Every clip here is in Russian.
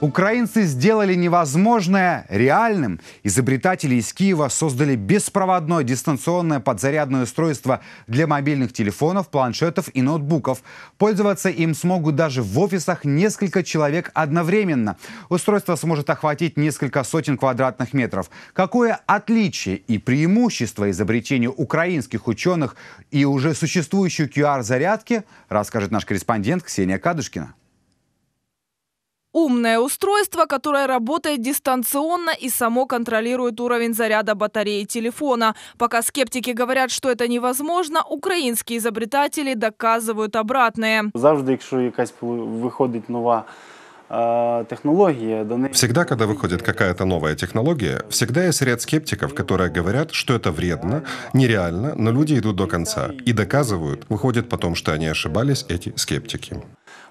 Украинцы сделали невозможное реальным. Изобретатели из Киева создали беспроводное дистанционное подзарядное устройство для мобильных телефонов, планшетов и ноутбуков. Пользоваться им смогут даже в офисах несколько человек одновременно. Устройство сможет охватить несколько сотен квадратных метров. Какое отличие и преимущество изобретению украинских ученых и уже существующей QR-зарядки, расскажет наш корреспондент Ксения Кадышкина. Умное устройство, которое работает дистанционно и само контролирует уровень заряда батареи телефона. Пока скептики говорят, что это невозможно, украинские изобретатели доказывают обратное. Завжди, якщо якась виходить нова Всегда, когда выходит какая-то новая технология, всегда есть ряд скептиков, которые говорят, что это вредно, нереально, но люди идут до конца и доказывают, выходит потом, что они ошибались, эти скептики.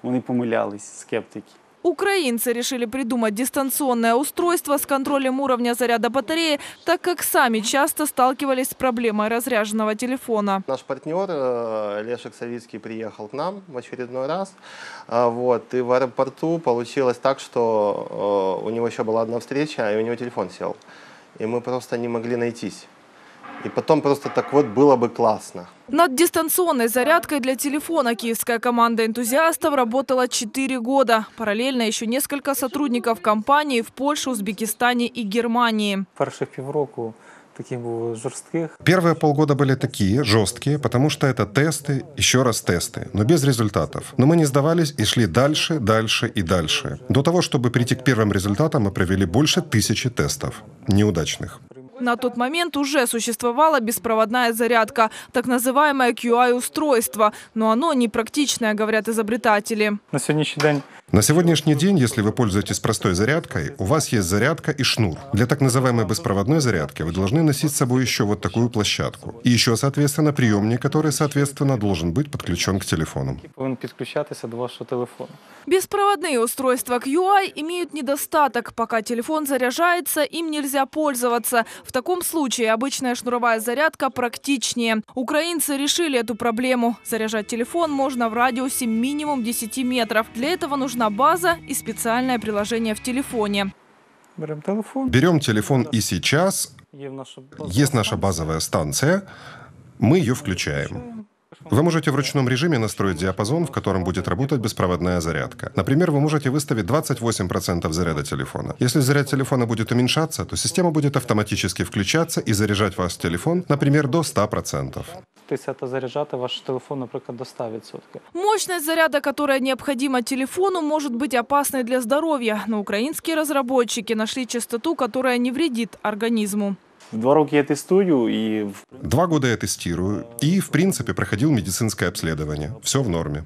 Они помылялись, скептики. Украинцы решили придумать дистанционное устройство с контролем уровня заряда батареи, так как сами часто сталкивались с проблемой разряженного телефона. Наш партнер э, Лешек Савицкий приехал к нам в очередной раз. Э, вот, и в аэропорту получилось так, что э, у него еще была одна встреча, и у него телефон сел. И мы просто не могли найтись и потом просто так вот было бы классно. Над дистанционной зарядкой для телефона киевская команда энтузиастов работала 4 года. Параллельно еще несколько сотрудников компании в Польше, Узбекистане и Германии. Первые полгода были такие, жесткие, потому что это тесты, еще раз тесты, но без результатов. Но мы не сдавались и шли дальше, дальше и дальше. До того, чтобы прийти к первым результатам, мы провели больше тысячи тестов неудачных. На тот момент уже существовала беспроводная зарядка, так называемое QI-устройство, но оно непрактичное, говорят изобретатели. На сегодняшний день на сегодняшний день, если вы пользуетесь простой зарядкой, у вас есть зарядка и шнур. Для так называемой беспроводной зарядки вы должны носить с собой еще вот такую площадку. И еще, соответственно, приемник, который, соответственно, должен быть подключен к телефону. Должен подключаться до вашего телефона. Беспроводные устройства QI имеют недостаток. Пока телефон заряжается, им нельзя пользоваться. В таком случае обычная шнуровая зарядка практичнее. Украинцы решили эту проблему. Заряжать телефон можно в радиусе минимум 10 метров. Для этого нужно нужна база и специальное приложение в телефоне. Берем телефон. Берем телефон и сейчас есть наша базовая станция, мы ее включаем. Вы можете в ручном режиме настроить диапазон, в котором будет работать беспроводная зарядка. Например, вы можете выставить 28% заряда телефона. Если заряд телефона будет уменьшаться, то система будет автоматически включаться и заряжать ваш телефон, например, до 100% вчитися та заряджати ваш телефон, наприклад, до 100%. Мощность заряда, которая необходима телефону, может быть опасной для здоровья. Но украинские разработчики нашли частоту, которая не вредит организму. Два года я тестую и... Два года я тестирую и, в принципе, проходил медицинское обследование. Все в норме.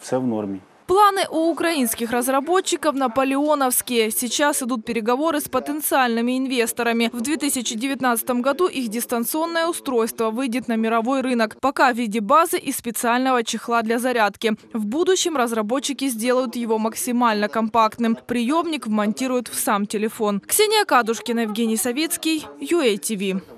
Все в норме. Планы у украинских разработчиков наполеоновские. Сейчас идут переговоры с потенциальными инвесторами. В 2019 году их дистанционное устройство выйдет на мировой рынок. Пока в виде базы и специального чехла для зарядки. В будущем разработчики сделают его максимально компактным. Приемник вмонтируют в сам телефон. Ксения Кадушкина, Евгений Савицкий, UATV.